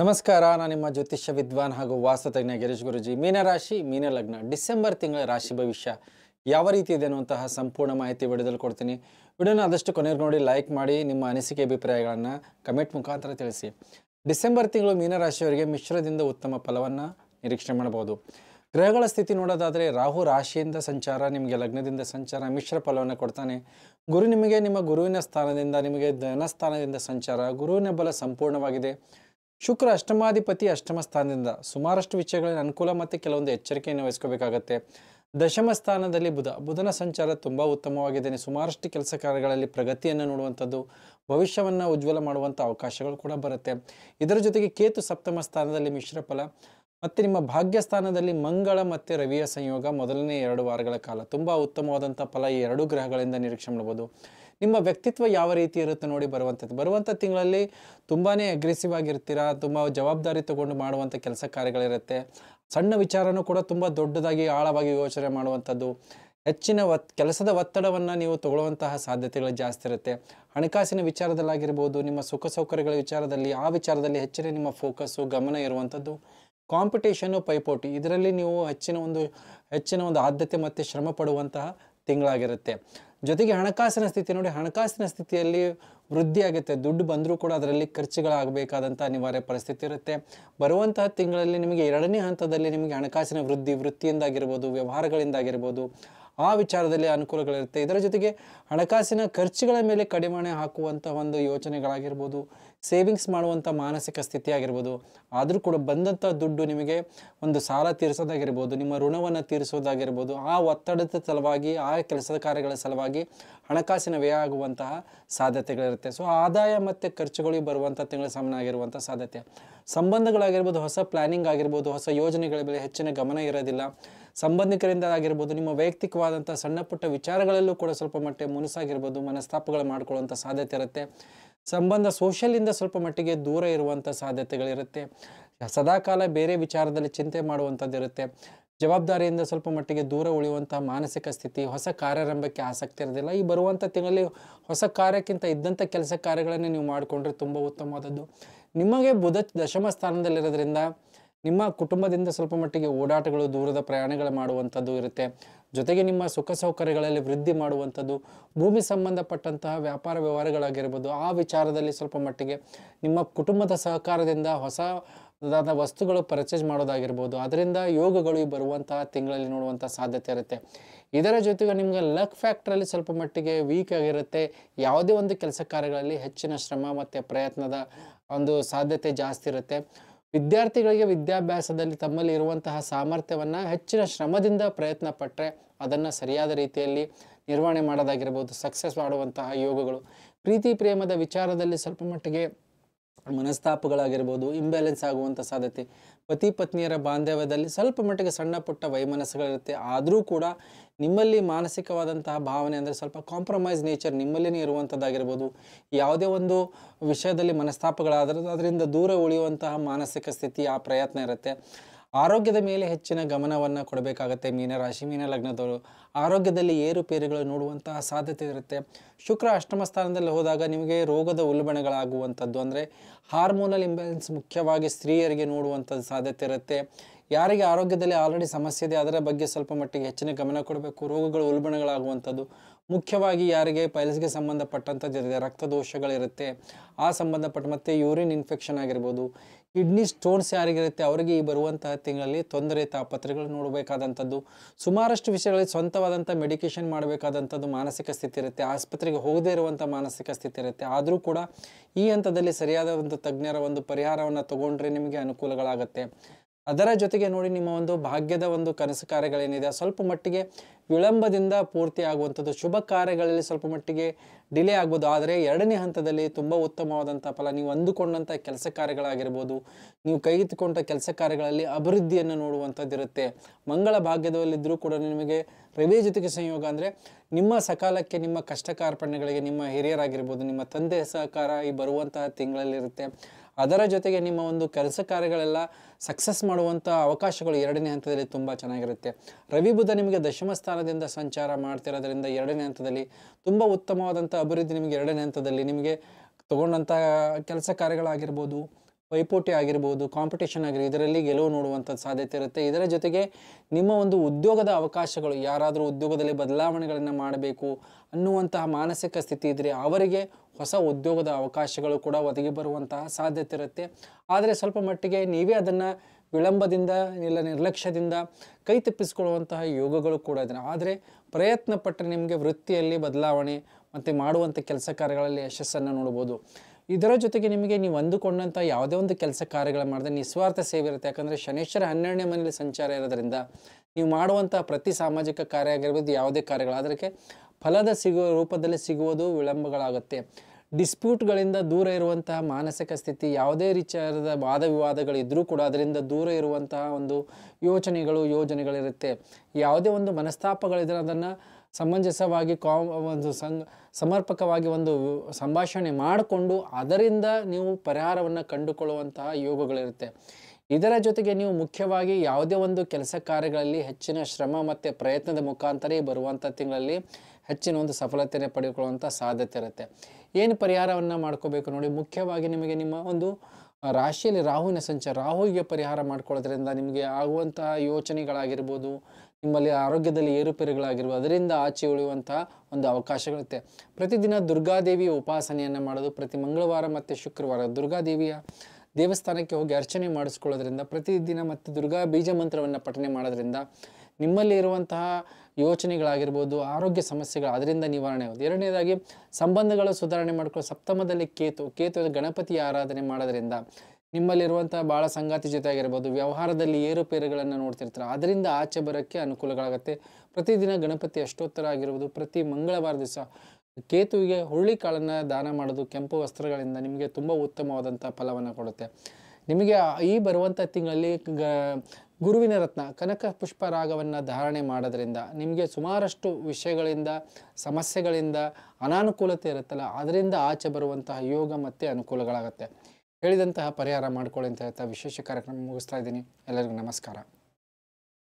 ನಮಸ್ಕಾರ ನಾನು ನಿಮ್ಮ ಜ್ಯೋತಿಷ್ಯ ವಿದ್ವಾನ್ ಹಾಗೂ ತಜ್ಞ ಗಿರೀಶ್ ಗುರುಜಿ ಮೀನರಾಶಿ ಮೀನಲಗ್ನ ಡಿಸೆಂಬರ್ ತಿಂಗಳ ರಾಶಿ ಭವಿಷ್ಯ ಯಾವ ರೀತಿ ಇದೆ ಅನ್ನುವಂತಹ ಸಂಪೂರ್ಣ ಮಾಹಿತಿ ವಿಡಿಯೋದಲ್ಲಿ ಕೊಡ್ತೀನಿ ವಿಡಿಯೋನ ಆದಷ್ಟು ಕೊನೆಗೆ ನೋಡಿ ಲೈಕ್ ಮಾಡಿ ನಿಮ್ಮ ಅನಿಸಿಕೆ ಅಭಿಪ್ರಾಯಗಳನ್ನು ಕಮೆಂಟ್ ಮುಖಾಂತರ ತಿಳಿಸಿ ಡಿಸೆಂಬರ್ ತಿಂಗಳು ಮೀನರಾಶಿಯವರಿಗೆ ಮಿಶ್ರದಿಂದ ಉತ್ತಮ ಫಲವನ್ನು ನಿರೀಕ್ಷಣೆ ಮಾಡಬಹುದು ಗ್ರಹಗಳ ಸ್ಥಿತಿ ನೋಡೋದಾದರೆ ರಾಹು ರಾಶಿಯಿಂದ ಸಂಚಾರ ನಿಮಗೆ ಲಗ್ನದಿಂದ ಸಂಚಾರ ಮಿಶ್ರ ಫಲವನ್ನು ಕೊಡ್ತಾನೆ ಗುರು ನಿಮಗೆ ನಿಮ್ಮ ಗುರುವಿನ ಸ್ಥಾನದಿಂದ ನಿಮಗೆ ಧನಸ್ಥಾನದಿಂದ ಸಂಚಾರ ಗುರುವಿನ ಬಲ ಸಂಪೂರ್ಣವಾಗಿದೆ ಶುಕ್ರ ಅಷ್ಟಮಾಧಿಪತಿ ಅಷ್ಟಮ ಸ್ಥಾನದಿಂದ ಸುಮಾರಷ್ಟು ವಿಷಯಗಳಲ್ಲಿ ಅನುಕೂಲ ಮತ್ತು ಕೆಲವೊಂದು ಎಚ್ಚರಿಕೆಯನ್ನು ವಹಿಸ್ಕೋಬೇಕಾಗತ್ತೆ ದಶಮ ಸ್ಥಾನದಲ್ಲಿ ಬುಧ ಬುಧನ ಸಂಚಾರ ತುಂಬ ಉತ್ತಮವಾಗಿದ್ದೇನೆ ಸುಮಾರಷ್ಟು ಕೆಲಸ ಕಾರ್ಯಗಳಲ್ಲಿ ಪ್ರಗತಿಯನ್ನು ನೋಡುವಂಥದ್ದು ಭವಿಷ್ಯವನ್ನು ಉಜ್ವಲ ಮಾಡುವಂಥ ಅವಕಾಶಗಳು ಕೂಡ ಬರುತ್ತೆ ಇದರ ಜೊತೆಗೆ ಕೇತು ಸಪ್ತಮ ಸ್ಥಾನದಲ್ಲಿ ಮಿಶ್ರ ಫಲ ಮತ್ತು ನಿಮ್ಮ ಭಾಗ್ಯಸ್ಥಾನದಲ್ಲಿ ಮಂಗಳ ಮತ್ತು ರವಿಯ ಸಂಯೋಗ ಮೊದಲನೇ ಎರಡು ವಾರಗಳ ಕಾಲ ತುಂಬ ಉತ್ತಮವಾದಂಥ ಫಲ ಈ ಎರಡೂ ಗ್ರಹಗಳಿಂದ ನಿರೀಕ್ಷೆ ಮಾಡ್ಬೋದು ನಿಮ್ಮ ವ್ಯಕ್ತಿತ್ವ ಯಾವ ರೀತಿ ಇರುತ್ತೆ ನೋಡಿ ಬರುವಂಥದ್ದು ಬರುವಂಥ ತಿಂಗಳಲ್ಲಿ ತುಂಬಾ ಅಗ್ರೆಸಿವ್ ಆಗಿರ್ತೀರಾ ತುಂಬ ಜವಾಬ್ದಾರಿ ತಗೊಂಡು ಮಾಡುವಂಥ ಕೆಲಸ ಕಾರ್ಯಗಳಿರುತ್ತೆ ಸಣ್ಣ ವಿಚಾರನೂ ಕೂಡ ತುಂಬ ದೊಡ್ಡದಾಗಿ ಆಳವಾಗಿ ಯೋಚನೆ ಮಾಡುವಂಥದ್ದು ಹೆಚ್ಚಿನ ಒತ್ ಕೆಲಸದ ಒತ್ತಡವನ್ನು ನೀವು ತಗೊಳ್ಳುವಂತಹ ಸಾಧ್ಯತೆಗಳು ಜಾಸ್ತಿ ಇರುತ್ತೆ ಹಣಕಾಸಿನ ವಿಚಾರದಲ್ಲಾಗಿರ್ಬೋದು ನಿಮ್ಮ ಸುಖ ಸೌಕರ್ಯಗಳ ವಿಚಾರದಲ್ಲಿ ಆ ವಿಚಾರದಲ್ಲಿ ಹೆಚ್ಚಿನ ನಿಮ್ಮ ಫೋಕಸ್ಸು ಗಮನ ಇರುವಂಥದ್ದು ಕಾಂಪಿಟೇಷನ್ನು ಪೈಪೋಟಿ ಇದರಲ್ಲಿ ನೀವು ಹೆಚ್ಚಿನ ಒಂದು ಹೆಚ್ಚಿನ ಒಂದು ಆದ್ಯತೆ ಮತ್ತು ಶ್ರಮ ಪಡುವಂತಹ ತಿಂಗಳಾಗಿರುತ್ತೆ ಜೊತೆಗೆ ಹಣಕಾಸಿನ ಸ್ಥಿತಿ ನೋಡಿ ಹಣಕಾಸಿನ ಸ್ಥಿತಿಯಲ್ಲಿ ಆಗುತ್ತೆ ದುಡ್ಡು ಬಂದರೂ ಕೂಡ ಅದರಲ್ಲಿ ಖರ್ಚುಗಳಾಗಬೇಕಾದಂಥ ಅನಿವಾರ್ಯ ಪರಿಸ್ಥಿತಿ ಇರುತ್ತೆ ಬರುವಂತಹ ತಿಂಗಳಲ್ಲಿ ನಿಮಗೆ ಎರಡನೇ ಹಂತದಲ್ಲಿ ನಿಮಗೆ ಹಣಕಾಸಿನ ವೃದ್ಧಿ ವೃತ್ತಿಯಿಂದಾಗಿರ್ಬೋದು ವ್ಯವಹಾರಗಳಿಂದಾಗಿರ್ಬೋದು ಆ ವಿಚಾರದಲ್ಲಿ ಅನುಕೂಲಗಳಿರುತ್ತೆ ಇದರ ಜೊತೆಗೆ ಹಣಕಾಸಿನ ಖರ್ಚುಗಳ ಮೇಲೆ ಕಡಿಮೆ ಹಾಕುವಂಥ ಒಂದು ಯೋಚನೆಗಳಾಗಿರ್ಬೋದು ಸೇವಿಂಗ್ಸ್ ಮಾಡುವಂಥ ಮಾನಸಿಕ ಸ್ಥಿತಿ ಆಗಿರ್ಬೋದು ಆದರೂ ಕೂಡ ಬಂದಂಥ ದುಡ್ಡು ನಿಮಗೆ ಒಂದು ಸಾಲ ತೀರಿಸೋದಾಗಿರ್ಬೋದು ನಿಮ್ಮ ಋಣವನ್ನು ತೀರಿಸೋದಾಗಿರ್ಬೋದು ಆ ಒತ್ತಡದ ಸಲುವಾಗಿ ಆ ಕೆಲಸದ ಕಾರ್ಯಗಳ ಸಲುವಾಗಿ ಹಣಕಾಸಿನ ವ್ಯಯ ಆಗುವಂತಹ ಸಾಧ್ಯತೆಗಳಿರುತ್ತೆ ಸೊ ಆದಾಯ ಮತ್ತು ಖರ್ಚುಗಳಿಗೆ ಬರುವಂಥ ತಿಂಗಳ ಆಗಿರುವಂಥ ಸಾಧ್ಯತೆ ಸಂಬಂಧಗಳಾಗಿರ್ಬೋದು ಹೊಸ ಪ್ಲ್ಯಾನಿಂಗ್ ಆಗಿರ್ಬೋದು ಹೊಸ ಯೋಜನೆಗಳ ಮೇಲೆ ಹೆಚ್ಚಿನ ಗಮನ ಇರೋದಿಲ್ಲ ಸಂಬಂಧಿಕರಿಂದ ಆಗಿರ್ಬೋದು ನಿಮ್ಮ ವೈಯಕ್ತಿಕವಾದಂಥ ಸಣ್ಣ ಪುಟ್ಟ ವಿಚಾರಗಳಲ್ಲೂ ಕೂಡ ಸ್ವಲ್ಪ ಮಟ್ಟಿಗೆ ಮುನಸಾಗಿರ್ಬೋದು ಮನಸ್ತಾಪಗಳು ಮಾಡ್ಕೊಳ್ಳುವಂಥ ಸಾಧ್ಯತೆ ಇರುತ್ತೆ ಸಂಬಂಧ ಸೋಷಲಿಂದ ಸ್ವಲ್ಪ ಮಟ್ಟಿಗೆ ದೂರ ಇರುವಂಥ ಸಾಧ್ಯತೆಗಳಿರುತ್ತೆ ಸದಾಕಾಲ ಬೇರೆ ವಿಚಾರದಲ್ಲಿ ಚಿಂತೆ ಮಾಡುವಂಥದ್ದಿರುತ್ತೆ ಜವಾಬ್ದಾರಿಯಿಂದ ಸ್ವಲ್ಪ ಮಟ್ಟಿಗೆ ದೂರ ಉಳಿಯುವಂಥ ಮಾನಸಿಕ ಸ್ಥಿತಿ ಹೊಸ ಕಾರ್ಯಾರಂಭಕ್ಕೆ ಆಸಕ್ತಿ ಇರೋದಿಲ್ಲ ಈ ಬರುವಂಥ ತಿಂಗಳಲ್ಲಿ ಹೊಸ ಕಾರ್ಯಕ್ಕಿಂತ ಇದ್ದಂಥ ಕೆಲಸ ಕಾರ್ಯಗಳನ್ನೇ ನೀವು ಮಾಡಿಕೊಂಡ್ರೆ ತುಂಬ ಉತ್ತಮವಾದದ್ದು ನಿಮಗೆ ಬುಧ ದಶಮ ಸ್ಥಾನದಲ್ಲಿರೋದ್ರಿಂದ ನಿಮ್ಮ ಕುಟುಂಬದಿಂದ ಸ್ವಲ್ಪ ಮಟ್ಟಿಗೆ ಓಡಾಟಗಳು ದೂರದ ಪ್ರಯಾಣಗಳು ಮಾಡುವಂಥದ್ದು ಇರುತ್ತೆ ಜೊತೆಗೆ ನಿಮ್ಮ ಸುಖ ಸೌಕರ್ಯಗಳಲ್ಲಿ ವೃದ್ಧಿ ಮಾಡುವಂಥದ್ದು ಭೂಮಿ ಸಂಬಂಧಪಟ್ಟಂತಹ ವ್ಯಾಪಾರ ವ್ಯವಹಾರಗಳಾಗಿರ್ಬೋದು ಆ ವಿಚಾರದಲ್ಲಿ ಸ್ವಲ್ಪ ಮಟ್ಟಿಗೆ ನಿಮ್ಮ ಕುಟುಂಬದ ಸಹಕಾರದಿಂದ ಹೊಸ ವಸ್ತುಗಳು ಪರ್ಚೇಸ್ ಮಾಡೋದಾಗಿರ್ಬೋದು ಅದರಿಂದ ಯೋಗಗಳು ಬರುವಂತಹ ತಿಂಗಳಲ್ಲಿ ನೋಡುವಂಥ ಸಾಧ್ಯತೆ ಇರುತ್ತೆ ಇದರ ಜೊತೆಗೆ ನಿಮಗೆ ಲಕ್ ಫ್ಯಾಕ್ಟ್ರಲ್ಲಿ ಸ್ವಲ್ಪ ಮಟ್ಟಿಗೆ ವೀಕ್ ಆಗಿರುತ್ತೆ ಯಾವುದೇ ಒಂದು ಕೆಲಸ ಕಾರ್ಯಗಳಲ್ಲಿ ಹೆಚ್ಚಿನ ಶ್ರಮ ಮತ್ತು ಪ್ರಯತ್ನದ ಒಂದು ಸಾಧ್ಯತೆ ಜಾಸ್ತಿ ಇರುತ್ತೆ ವಿದ್ಯಾರ್ಥಿಗಳಿಗೆ ವಿದ್ಯಾಭ್ಯಾಸದಲ್ಲಿ ತಮ್ಮಲ್ಲಿ ಇರುವಂತಹ ಸಾಮರ್ಥ್ಯವನ್ನು ಹೆಚ್ಚಿನ ಶ್ರಮದಿಂದ ಪ್ರಯತ್ನ ಪಟ್ಟರೆ ಅದನ್ನು ಸರಿಯಾದ ರೀತಿಯಲ್ಲಿ ನಿರ್ವಹಣೆ ಮಾಡೋದಾಗಿರ್ಬೋದು ಸಕ್ಸಸ್ ಮಾಡುವಂತಹ ಯೋಗಗಳು ಪ್ರೀತಿ ಪ್ರೇಮದ ವಿಚಾರದಲ್ಲಿ ಸ್ವಲ್ಪ ಮಟ್ಟಿಗೆ ಮನಸ್ತಾಪಗಳಾಗಿರ್ಬೋದು ಇಂಬ್ಯಾಲೆನ್ಸ್ ಆಗುವಂಥ ಸಾಧ್ಯತೆ ಪತಿ ಪತ್ನಿಯರ ಬಾಂಧವ್ಯದಲ್ಲಿ ಸ್ವಲ್ಪ ಮಟ್ಟಿಗೆ ಸಣ್ಣ ಪುಟ್ಟ ವೈಮನಸ್ಸುಗಳಿರುತ್ತೆ ಆದರೂ ಕೂಡ ನಿಮ್ಮಲ್ಲಿ ಮಾನಸಿಕವಾದಂತಹ ಭಾವನೆ ಅಂದರೆ ಸ್ವಲ್ಪ ಕಾಂಪ್ರಮೈಸ್ ನೇಚರ್ ನಿಮ್ಮಲ್ಲಿನೇ ಇರುವಂಥದ್ದಾಗಿರ್ಬೋದು ಯಾವುದೇ ಒಂದು ವಿಷಯದಲ್ಲಿ ಮನಸ್ತಾಪಗಳಾದರೂ ಅದರಿಂದ ದೂರ ಉಳಿಯುವಂತಹ ಮಾನಸಿಕ ಸ್ಥಿತಿ ಆ ಪ್ರಯತ್ನ ಇರುತ್ತೆ ಆರೋಗ್ಯದ ಮೇಲೆ ಹೆಚ್ಚಿನ ಗಮನವನ್ನು ಕೊಡಬೇಕಾಗತ್ತೆ ಮೀನರಾಶಿ ಮೀನ ಲಗ್ನದವರು ಆರೋಗ್ಯದಲ್ಲಿ ಏರುಪೇರುಗಳು ನೋಡುವಂತಹ ಸಾಧ್ಯತೆ ಇರುತ್ತೆ ಶುಕ್ರ ಅಷ್ಟಮ ಸ್ಥಾನದಲ್ಲಿ ಹೋದಾಗ ನಿಮಗೆ ರೋಗದ ಉಲ್ಬಣಗಳಾಗುವಂಥದ್ದು ಅಂದರೆ ಹಾರ್ಮೋನಲ್ ಇಂಬ್ಯಾಲೆನ್ಸ್ ಮುಖ್ಯವಾಗಿ ಸ್ತ್ರೀಯರಿಗೆ ನೋಡುವಂಥದ್ದು ಸಾಧ್ಯತೆ ಇರುತ್ತೆ ಯಾರಿಗೆ ಆರೋಗ್ಯದಲ್ಲಿ ಆಲ್ರೆಡಿ ಸಮಸ್ಯೆ ಇದೆ ಅದರ ಬಗ್ಗೆ ಸ್ವಲ್ಪ ಮಟ್ಟಿಗೆ ಹೆಚ್ಚಿನ ಗಮನ ಕೊಡಬೇಕು ರೋಗಗಳು ಉಲ್ಬಣಗಳಾಗುವಂಥದ್ದು ಮುಖ್ಯವಾಗಿ ಯಾರಿಗೆ ಪೈಲಸಿಗೆ ಸಂಬಂಧಪಟ್ಟಂಥದ್ದು ರಕ್ತದೋಷಗಳಿರುತ್ತೆ ಆ ಸಂಬಂಧಪಟ್ಟ ಮತ್ತು ಯೂರಿನ್ ಇನ್ಫೆಕ್ಷನ್ ಆಗಿರ್ಬೋದು ಕಿಡ್ನಿ ಸ್ಟೋನ್ಸ್ ಯಾರಿಗಿರುತ್ತೆ ಅವರಿಗೆ ಈ ಬರುವಂತಹ ತಿಂಗಳಲ್ಲಿ ತೊಂದರೆ ತಾಪತ್ರೆಗಳು ನೋಡಬೇಕಾದಂಥದ್ದು ಸುಮಾರಷ್ಟು ವಿಷಯಗಳಲ್ಲಿ ಸ್ವಂತವಾದಂಥ ಮೆಡಿಕೇಷನ್ ಮಾಡಬೇಕಾದಂಥದ್ದು ಮಾನಸಿಕ ಸ್ಥಿತಿ ಇರುತ್ತೆ ಆಸ್ಪತ್ರೆಗೆ ಹೋಗದೇ ಇರುವಂಥ ಮಾನಸಿಕ ಸ್ಥಿತಿ ಇರುತ್ತೆ ಆದರೂ ಕೂಡ ಈ ಹಂತದಲ್ಲಿ ಸರಿಯಾದ ಒಂದು ತಜ್ಞರ ಒಂದು ಪರಿಹಾರವನ್ನು ತಗೊಂಡ್ರೆ ನಿಮಗೆ ಅನುಕೂಲಗಳಾಗುತ್ತೆ ಅದರ ಜೊತೆಗೆ ನೋಡಿ ನಿಮ್ಮ ಒಂದು ಭಾಗ್ಯದ ಒಂದು ಕನಸು ಕಾರ್ಯಗಳೇನಿದೆ ಸ್ವಲ್ಪ ಮಟ್ಟಿಗೆ ವಿಳಂಬದಿಂದ ಪೂರ್ತಿ ಆಗುವಂಥದ್ದು ಶುಭ ಕಾರ್ಯಗಳಲ್ಲಿ ಸ್ವಲ್ಪ ಮಟ್ಟಿಗೆ ಡಿಲೇ ಆಗ್ಬೋದು ಆದರೆ ಎರಡನೇ ಹಂತದಲ್ಲಿ ತುಂಬ ಉತ್ತಮವಾದಂಥ ಫಲ ನೀವು ಅಂದುಕೊಂಡಂಥ ಕೆಲಸ ಕಾರ್ಯಗಳಾಗಿರ್ಬೋದು ನೀವು ಕೈಗೆತ್ತಿಕೊಂಡ ಕೆಲಸ ಕಾರ್ಯಗಳಲ್ಲಿ ಅಭಿವೃದ್ಧಿಯನ್ನು ನೋಡುವಂಥದ್ದಿರುತ್ತೆ ಮಂಗಳ ಭಾಗ್ಯದಲ್ಲಿದ್ದರೂ ಕೂಡ ನಿಮಗೆ ರವಿ ಜೊತೆಗೆ ಸಂಯೋಗ ಅಂದರೆ ನಿಮ್ಮ ಸಕಾಲಕ್ಕೆ ನಿಮ್ಮ ಕಷ್ಟ ಕಾರ್ಪಣ್ಯಗಳಿಗೆ ನಿಮ್ಮ ಹಿರಿಯರಾಗಿರ್ಬೋದು ನಿಮ್ಮ ತಂದೆ ಸಹಕಾರ ಈ ಬರುವಂತಹ ತಿಂಗಳಲ್ಲಿರುತ್ತೆ ಅದರ ಜೊತೆಗೆ ನಿಮ್ಮ ಒಂದು ಕೆಲಸ ಕಾರ್ಯಗಳೆಲ್ಲ ಸಕ್ಸಸ್ ಮಾಡುವಂಥ ಅವಕಾಶಗಳು ಎರಡನೇ ಹಂತದಲ್ಲಿ ತುಂಬ ಚೆನ್ನಾಗಿರುತ್ತೆ ರವಿ ಬುಧ ನಿಮಗೆ ದಶಮ ಸ್ಥಾನದಿಂದ ಸಂಚಾರ ಮಾಡ್ತಿರೋದ್ರಿಂದ ಎರಡನೇ ಹಂತದಲ್ಲಿ ತುಂಬ ಉತ್ತಮವಾದಂಥ ಅಭಿವೃದ್ಧಿ ನಿಮಗೆ ಎರಡನೇ ಹಂತದಲ್ಲಿ ನಿಮಗೆ ತೊಗೊಂಡಂಥ ಕೆಲಸ ಕಾರ್ಯಗಳಾಗಿರ್ಬೋದು ಪೈಪೋಟಿ ಆಗಿರ್ಬೋದು ಕಾಂಪಿಟೇಷನ್ ಆಗಿರ್ಬೋದು ಇದರಲ್ಲಿ ಗೆಲುವು ನೋಡುವಂಥ ಸಾಧ್ಯತೆ ಇರುತ್ತೆ ಇದರ ಜೊತೆಗೆ ನಿಮ್ಮ ಒಂದು ಉದ್ಯೋಗದ ಅವಕಾಶಗಳು ಯಾರಾದರೂ ಉದ್ಯೋಗದಲ್ಲಿ ಬದಲಾವಣೆಗಳನ್ನು ಮಾಡಬೇಕು ಅನ್ನುವಂತಹ ಮಾನಸಿಕ ಸ್ಥಿತಿ ಇದ್ದರೆ ಅವರಿಗೆ ಹೊಸ ಉದ್ಯೋಗದ ಅವಕಾಶಗಳು ಕೂಡ ಒದಗಿ ಬರುವಂತಹ ಸಾಧ್ಯತೆ ಇರುತ್ತೆ ಆದರೆ ಸ್ವಲ್ಪ ಮಟ್ಟಿಗೆ ನೀವೇ ಅದನ್ನು ವಿಳಂಬದಿಂದ ಇಲ್ಲ ನಿರ್ಲಕ್ಷ್ಯದಿಂದ ಕೈ ತಪ್ಪಿಸಿಕೊಳ್ಳುವಂತಹ ಯೋಗಗಳು ಕೂಡ ಇದೆ ಆದರೆ ಪ್ರಯತ್ನ ಪಟ್ಟರೆ ನಿಮಗೆ ವೃತ್ತಿಯಲ್ಲಿ ಬದಲಾವಣೆ ಮತ್ತು ಮಾಡುವಂಥ ಕೆಲಸ ಕಾರ್ಯಗಳಲ್ಲಿ ಯಶಸ್ಸನ್ನು ನೋಡ್ಬೋದು ಇದರ ಜೊತೆಗೆ ನಿಮಗೆ ನೀವು ಅಂದುಕೊಂಡಂಥ ಯಾವುದೇ ಒಂದು ಕೆಲಸ ಕಾರ್ಯಗಳು ಮಾಡಿದ್ರೆ ನಿಸ್ವಾರ್ಥ ಸೇವೆ ಇರುತ್ತೆ ಯಾಕಂದರೆ ಶನೇಶ್ವರ ಹನ್ನೆರಡನೇ ಮನೆಯಲ್ಲಿ ಸಂಚಾರ ಇರೋದ್ರಿಂದ ನೀವು ಮಾಡುವಂಥ ಪ್ರತಿ ಸಾಮಾಜಿಕ ಕಾರ್ಯ ಆಗಿರ್ಬೋದು ಯಾವುದೇ ಕಾರ್ಯಗಳು ಅದಕ್ಕೆ ಫಲದ ಸಿಗುವ ರೂಪದಲ್ಲಿ ಸಿಗುವುದು ವಿಳಂಬಗಳಾಗುತ್ತೆ ಡಿಸ್ಪ್ಯೂಟ್ಗಳಿಂದ ದೂರ ಇರುವಂತಹ ಮಾನಸಿಕ ಸ್ಥಿತಿ ಯಾವುದೇ ರೀತಿಯಾದ ವಾದ ವಿವಾದಗಳಿದ್ದರೂ ಕೂಡ ಅದರಿಂದ ದೂರ ಇರುವಂತಹ ಒಂದು ಯೋಚನೆಗಳು ಯೋಜನೆಗಳಿರುತ್ತೆ ಯಾವುದೇ ಒಂದು ಮನಸ್ತಾಪಗಳಿದ್ರೆ ಅದನ್ನು ಸಮಂಜಸವಾಗಿ ಕಾ ಒಂದು ಸಂ ಸಮರ್ಪಕವಾಗಿ ಒಂದು ಸಂಭಾಷಣೆ ಮಾಡಿಕೊಂಡು ಅದರಿಂದ ನೀವು ಪರಿಹಾರವನ್ನು ಕಂಡುಕೊಳ್ಳುವಂತಹ ಯೋಗಗಳಿರುತ್ತೆ ಇದರ ಜೊತೆಗೆ ನೀವು ಮುಖ್ಯವಾಗಿ ಯಾವುದೇ ಒಂದು ಕೆಲಸ ಕಾರ್ಯಗಳಲ್ಲಿ ಹೆಚ್ಚಿನ ಶ್ರಮ ಮತ್ತು ಪ್ರಯತ್ನದ ಮುಖಾಂತರ ಬರುವಂಥ ತಿಂಗಳಲ್ಲಿ ಹೆಚ್ಚಿನ ಒಂದು ಸಫಲತೆಯನ್ನು ಪಡೆದುಕೊಳ್ಳುವಂಥ ಸಾಧ್ಯತೆ ಇರುತ್ತೆ ಏನು ಪರಿಹಾರವನ್ನು ಮಾಡ್ಕೋಬೇಕು ನೋಡಿ ಮುಖ್ಯವಾಗಿ ನಿಮಗೆ ನಿಮ್ಮ ಒಂದು ರಾಶಿಯಲ್ಲಿ ರಾಹುವಿನ ಸಂಚಾರ ರಾಹುವಿಗೆ ಪರಿಹಾರ ಮಾಡ್ಕೊಳ್ಳೋದ್ರಿಂದ ನಿಮಗೆ ಆಗುವಂತಹ ಯೋಚನೆಗಳಾಗಿರ್ಬೋದು ನಿಮ್ಮಲ್ಲಿ ಆರೋಗ್ಯದಲ್ಲಿ ಏರುಪೇರುಗಳಾಗಿರುವ ಅದರಿಂದ ಆಚೆ ಉಳಿಯುವಂತಹ ಒಂದು ಅವಕಾಶಗಳಿರುತ್ತೆ ಪ್ರತಿದಿನ ದುರ್ಗಾದೇವಿಯ ಉಪಾಸನೆಯನ್ನು ಮಾಡೋದು ಪ್ರತಿ ಮಂಗಳವಾರ ಮತ್ತು ಶುಕ್ರವಾರ ದುರ್ಗಾದೇವಿಯ ದೇವಸ್ಥಾನಕ್ಕೆ ಹೋಗಿ ಅರ್ಚನೆ ಮಾಡಿಸ್ಕೊಳ್ಳೋದ್ರಿಂದ ಪ್ರತಿದಿನ ಮತ್ತು ದುರ್ಗಾ ಬೀಜ ಮಂತ್ರವನ್ನು ಪಠನೆ ಮಾಡೋದ್ರಿಂದ ನಿಮ್ಮಲ್ಲಿ ಇರುವಂತಹ ಯೋಚನೆಗಳಾಗಿರ್ಬೋದು ಆರೋಗ್ಯ ಸಮಸ್ಯೆಗಳು ಅದರಿಂದ ನಿವಾರಣೆ ಆಗೋದು ಎರಡನೇದಾಗಿ ಸಂಬಂಧಗಳ ಸುಧಾರಣೆ ಮಾಡಿಕೊಳ್ಳೋ ಸಪ್ತಮದಲ್ಲಿ ಕೇತು ಕೇತು ಗಣಪತಿ ಆರಾಧನೆ ಮಾಡೋದ್ರಿಂದ ನಿಮ್ಮಲ್ಲಿರುವಂಥ ಭಾಳ ಸಂಗಾತಿ ಜೊತೆ ಆಗಿರ್ಬೋದು ವ್ಯವಹಾರದಲ್ಲಿ ಏರುಪೇರುಗಳನ್ನು ನೋಡ್ತಿರ್ತಾರೆ ಅದರಿಂದ ಆಚೆ ಬರೋಕ್ಕೆ ಅನುಕೂಲಗಳಾಗುತ್ತೆ ಪ್ರತಿದಿನ ಗಣಪತಿ ಅಷ್ಟೋತ್ತರ ಆಗಿರ್ಬೋದು ಪ್ರತಿ ಮಂಗಳವಾರ ದಿವಸ ಕೇತುವಿಗೆ ಹುರುಳಿ ಕಾಳನ್ನು ದಾನ ಮಾಡೋದು ಕೆಂಪು ವಸ್ತ್ರಗಳಿಂದ ನಿಮಗೆ ತುಂಬ ಉತ್ತಮವಾದಂಥ ಫಲವನ್ನು ಕೊಡುತ್ತೆ ನಿಮಗೆ ಈ ಬರುವಂಥ ತಿಂಗಳಲ್ಲಿ ಗ ಗುರುವಿನ ರತ್ನ ಕನಕ ಪುಷ್ಪ ರಾಗವನ್ನು ಧಾರಣೆ ಮಾಡೋದ್ರಿಂದ ನಿಮಗೆ ಸುಮಾರಷ್ಟು ವಿಷಯಗಳಿಂದ ಸಮಸ್ಯೆಗಳಿಂದ ಅನಾನುಕೂಲತೆ ಇರುತ್ತಲ್ಲ ಅದರಿಂದ ಆಚೆ ಬರುವಂತಹ ಯೋಗ ಮತ್ತು ಅನುಕೂಲಗಳಾಗತ್ತೆ ಹೇಳಿದಂತಹ ಪರಿಹಾರ ಮಾಡ್ಕೊಳ್ಳಿ ಅಂತ ಹೇಳ್ತಾ ವಿಶೇಷ ಕಾರ್ಯಕ್ರಮ ಮುಗಿಸ್ತಾ ಇದ್ದೀನಿ ಎಲ್ಲರಿಗೂ ನಮಸ್ಕಾರ